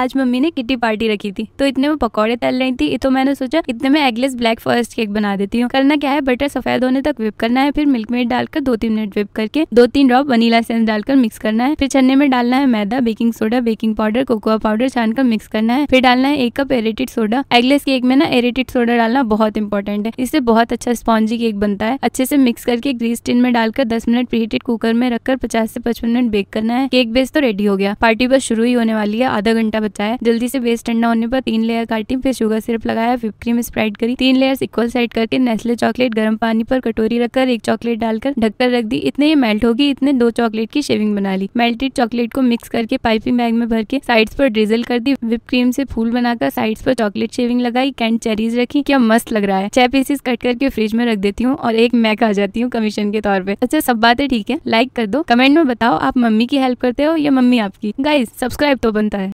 आज मम्मी ने kitty party रखी थी तो इतने में पकौड़े तल रही थी तो मैंने सोचा इतने में एगलेस ब्लैक फॉरेस्ट केक बना देती हूँ करना क्या है बटर सफेद होने तक विप करना है फिर मिल्क मेड डालकर दो तीन मिनट विप करके दो तीन ड्रॉप वनीला सेंस डालकर मिक्स करना है फिर छन्ने में डालना है मैदा baking soda baking powder cocoa powder छान कर मिक्स करना है फिर डालना है एक cup aerated soda eggless cake में ना एरेटेड सोडा डालना बहुत इंपॉर्टेंट है इससे बहुत अच्छा स्पॉन्जी केक बनता है अच्छे से मिक्स करके ग्रीस टिन में डालकर दस मिनट प्रीहीटेड कुकर में रखकर पचास से पचपन मिनट बेक करना है केक बेस तो रेडी हो गया पार्टी बस शुरू ही होने वाली है आधा घंटा होता है जल्दी से बेस ठंडा होने पर तीन लेयर काटी फिर शुगर सिरप लगाया फिर क्रीम स्प्रेड करी तीन लेयर इक्वल साइड करके नेस्ले चॉकलेट गर्म पानी पर कटोरी रखकर एक चॉकलेट डालकर ढककर रख दी इतने ही मेल्ट होगी इतने दो चॉकलेट की शेविंग बना ली मेल्टेड चॉकलेट को मिक्स करके पाइपिंग बैग में भर के साइड्स पर ड्रिजल कर दी विप क्रीम से फूल बनाकर साइड्स पर चॉकलेट शेविंग लगाई कैंड चेरीज रखी क्या मस्त लग रहा है छह पीसेस कट करके फ्रिज में रख देती हूँ और एक मैं खा जाती हूँ कमीशन के तौर पर अच्छा सब बातें ठीक है लाइक कर दो कमेंट में बताओ आप मम्मी की हेल्प करते हो या मम्मी आपकी गाइज सब्सक्राइब तो बनता है